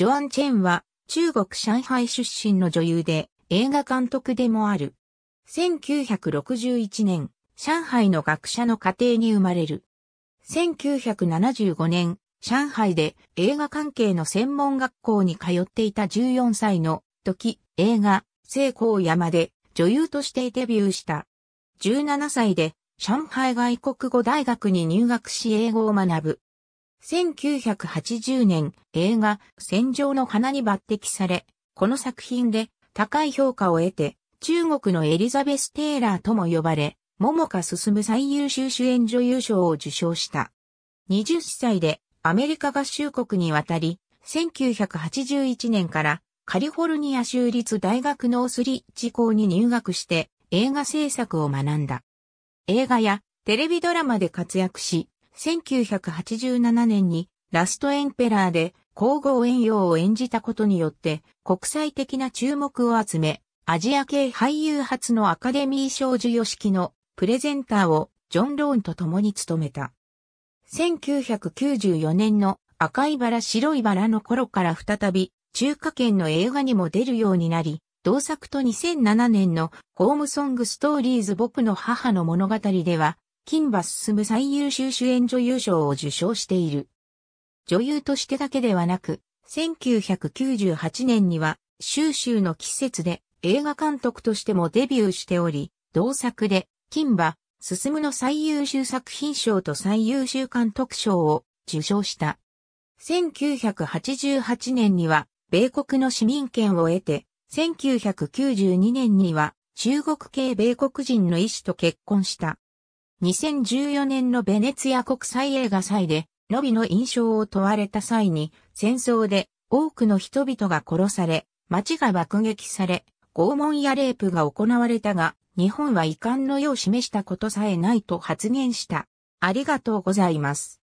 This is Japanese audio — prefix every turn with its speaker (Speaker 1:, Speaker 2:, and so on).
Speaker 1: ジョアン・チェンは中国上海出身の女優で映画監督でもある。1961年、上海の学者の家庭に生まれる。1975年、上海で映画関係の専門学校に通っていた14歳の時、映画、聖光山で女優としてデビューした。17歳で上海外国語大学に入学し英語を学ぶ。1980年映画戦場の花に抜擢され、この作品で高い評価を得て中国のエリザベス・テイラーとも呼ばれ、桃か進む最優秀主演女優賞を受賞した。20歳でアメリカ合衆国に渡り、1981年からカリフォルニア州立大学ノースリッジ校に入学して映画制作を学んだ。映画やテレビドラマで活躍し、1987年にラストエンペラーで皇后遠洋を演じたことによって国際的な注目を集め、アジア系俳優初のアカデミー賞授与式のプレゼンターをジョン・ローンと共に務めた。1994年の赤いバラ白いバラの頃から再び中華圏の映画にも出るようになり、同作と2007年のホームソングストーリーズ僕の母の物語では金馬進む最優秀主演女優賞を受賞している。女優としてだけではなく、1998年には、収集の季節で映画監督としてもデビューしており、同作で、金馬、進むの最優秀作品賞と最優秀監督賞を受賞した。1988年には、米国の市民権を得て、1992年には、中国系米国人の医師と結婚した。2014年のベネツィア国際映画祭で、のびの印象を問われた際に、戦争で多くの人々が殺され、街が爆撃され、拷問やレイプが行われたが、日本は遺憾の世を示したことさえないと発言した。ありがとうございます。